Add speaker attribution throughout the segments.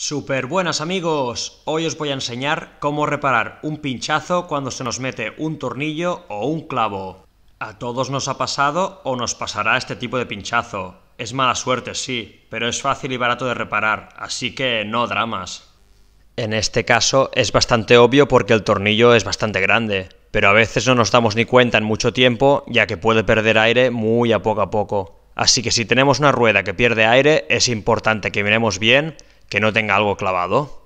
Speaker 1: Super buenas amigos, hoy os voy a enseñar cómo reparar un pinchazo cuando se nos mete un tornillo o un clavo. A todos nos ha pasado o nos pasará este tipo de pinchazo. Es mala suerte, sí, pero es fácil y barato de reparar, así que no dramas. En este caso es bastante obvio porque el tornillo es bastante grande, pero a veces no nos damos ni cuenta en mucho tiempo ya que puede perder aire muy a poco a poco. Así que si tenemos una rueda que pierde aire, es importante que miremos bien que no tenga algo clavado.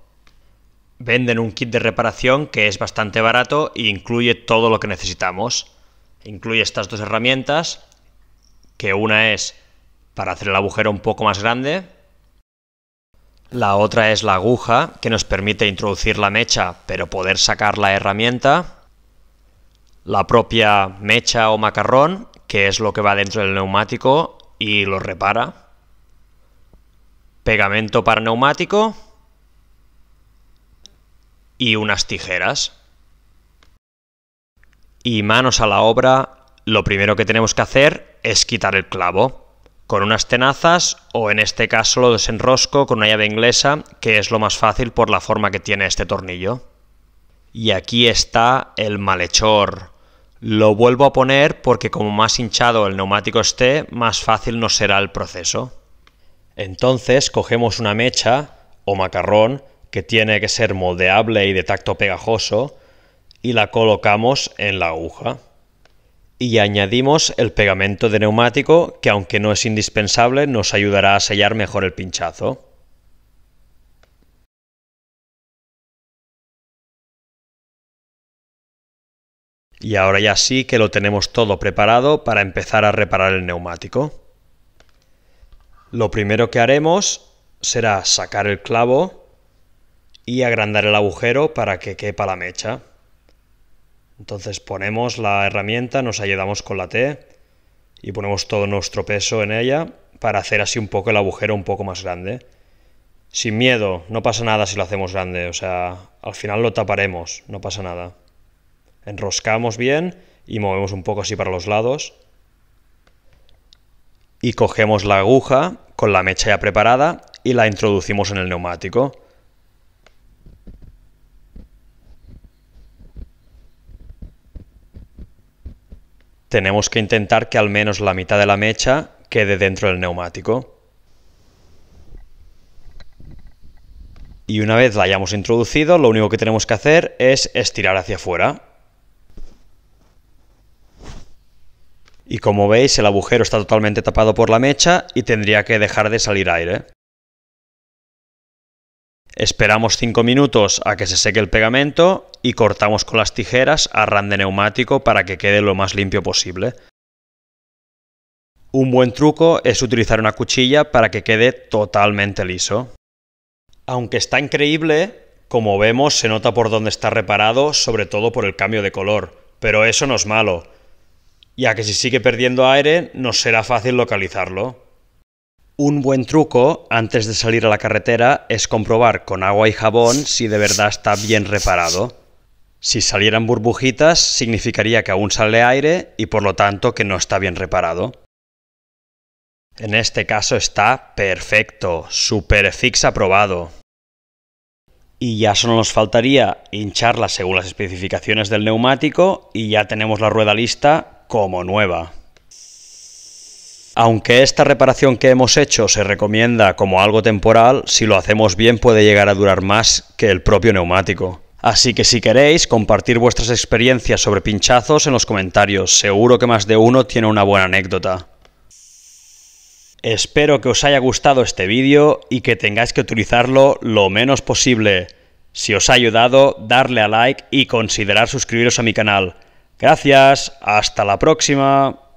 Speaker 1: Venden un kit de reparación que es bastante barato e incluye todo lo que necesitamos. Incluye estas dos herramientas, que una es para hacer el agujero un poco más grande, la otra es la aguja, que nos permite introducir la mecha pero poder sacar la herramienta, la propia mecha o macarrón, que es lo que va dentro del neumático y lo repara pegamento para neumático y unas tijeras. Y manos a la obra, lo primero que tenemos que hacer es quitar el clavo con unas tenazas o en este caso lo desenrosco con una llave inglesa, que es lo más fácil por la forma que tiene este tornillo. Y aquí está el malhechor. Lo vuelvo a poner porque como más hinchado el neumático esté, más fácil nos será el proceso. Entonces cogemos una mecha o macarrón que tiene que ser moldeable y de tacto pegajoso y la colocamos en la aguja. Y añadimos el pegamento de neumático que aunque no es indispensable nos ayudará a sellar mejor el pinchazo. Y ahora ya sí que lo tenemos todo preparado para empezar a reparar el neumático. Lo primero que haremos será sacar el clavo y agrandar el agujero para que quepa la mecha. Entonces ponemos la herramienta, nos ayudamos con la T y ponemos todo nuestro peso en ella para hacer así un poco el agujero un poco más grande. Sin miedo, no pasa nada si lo hacemos grande, o sea, al final lo taparemos, no pasa nada. Enroscamos bien y movemos un poco así para los lados y cogemos la aguja con la mecha ya preparada y la introducimos en el neumático. Tenemos que intentar que al menos la mitad de la mecha quede dentro del neumático. Y una vez la hayamos introducido, lo único que tenemos que hacer es estirar hacia afuera. Y como veis, el agujero está totalmente tapado por la mecha y tendría que dejar de salir aire. Esperamos 5 minutos a que se seque el pegamento y cortamos con las tijeras a ran de neumático para que quede lo más limpio posible. Un buen truco es utilizar una cuchilla para que quede totalmente liso. Aunque está increíble, como vemos se nota por dónde está reparado, sobre todo por el cambio de color, pero eso no es malo. Ya que si sigue perdiendo aire nos será fácil localizarlo. Un buen truco antes de salir a la carretera es comprobar con agua y jabón si de verdad está bien reparado. Si salieran burbujitas significaría que aún sale aire y por lo tanto que no está bien reparado. En este caso está perfecto, superfix aprobado. Y ya solo nos faltaría hincharla según las especificaciones del neumático y ya tenemos la rueda lista como nueva. Aunque esta reparación que hemos hecho se recomienda como algo temporal, si lo hacemos bien puede llegar a durar más que el propio neumático. Así que si queréis, compartir vuestras experiencias sobre pinchazos en los comentarios, seguro que más de uno tiene una buena anécdota. Espero que os haya gustado este vídeo y que tengáis que utilizarlo lo menos posible. Si os ha ayudado, darle a like y considerar suscribiros a mi canal. Gracias, hasta la próxima.